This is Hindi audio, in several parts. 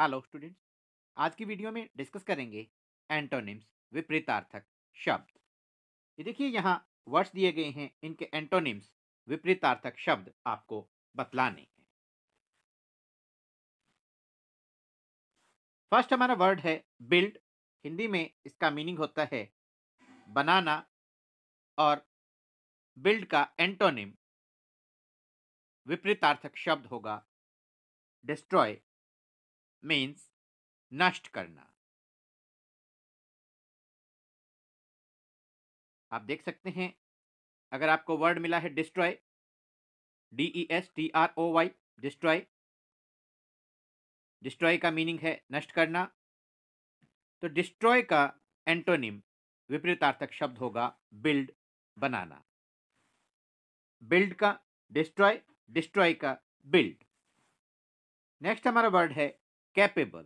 हेलो स्टूडेंट्स आज की वीडियो में डिस्कस करेंगे एंटोनिम्स विपरीतार्थक शब्द ये देखिए यहाँ वर्ड्स दिए गए हैं इनके एंटोनिम्स विपरीतार्थक शब्द आपको बतलाने हैं फर्स्ट हमारा वर्ड है बिल्ड हिंदी में इसका मीनिंग होता है बनाना और बिल्ड का एंटोनिम विपरीतार्थक शब्द होगा डिस्ट्रॉय मीन्स नष्ट करना आप देख सकते हैं अगर आपको वर्ड मिला है destroy D E S T R O Y destroy destroy का मीनिंग है नष्ट करना तो डिस्ट्रॉय का एंटोनिम विपरीतार्थक शब्द होगा बिल्ड बनाना बिल्ड का डिस्ट्रॉय डिस्ट्रॉय का बिल्ड नेक्स्ट हमारा वर्ड है capable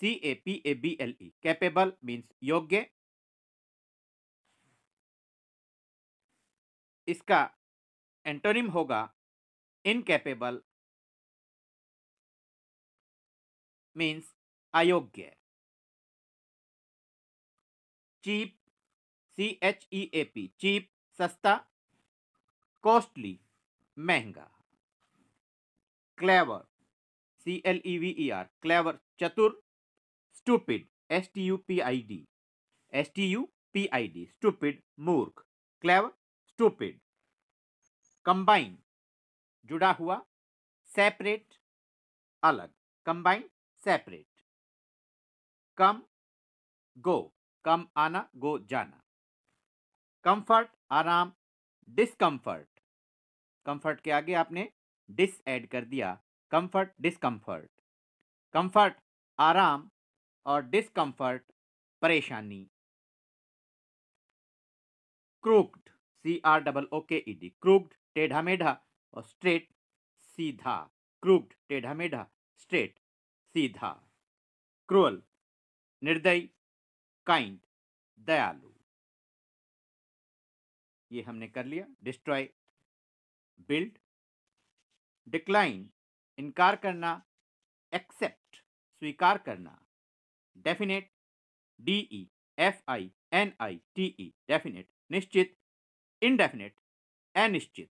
C A P A B L E capable means योग्य इसका एंटोनिम होगा इनकैपेबल मीन्स अयोग्य cheap C H E A P cheap सस्ता कॉस्टली महंगा clever C L E V E R clever चतुर stupid S T U P I D S T U P I D stupid मूर्ख क्लेवर स्टूपिड कंबाइन जुड़ा हुआ सेपरेट अलग कंबाइन सेपरेट कम गो कम आना गो जाना कंफर्ट आराम डिसकंफर्ट कंफर्ट के आगे आपने डिस ऐड कर दिया कंफर्ट डिस्कम्फर्ट कंफर्ट आराम और डिस्कम्फर्ट परेशानी crooked C R double O K E D crooked टेढ़ा मेढ़ा और स्ट्रेट सीधा क्रूक्ड टेढ़ा मेढ़ा स्ट्रेट सीधा क्रूअल निर्दयी काइंड दयालु ये हमने कर लिया डिस्ट्रॉय बिल्ड डिक्लाइन इनकार करना एक्सेप्ट स्वीकार करना definite D E F I N I T E definite निश्चित इनडेफिनेट अनिश्चित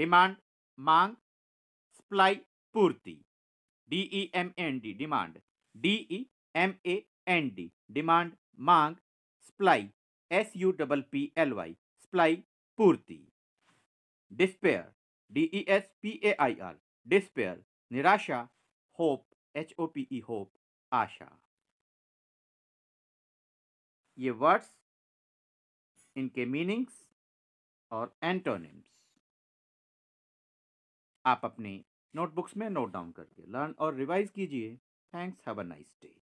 डिमांड मांग सप्लाई पूर्ति D E M N D demand D E M A N D demand मांग supply S U double P L Y supply पूर्ति despair D E S P A I R despair निराशा hope H O P E hope आशा ये वर्ड्स इनके मीनिंग्स और एंटोनिम्स आप अपने नोटबुक्स में नोट डाउन करके लर्न और रिवाइज कीजिए thanks have a nice day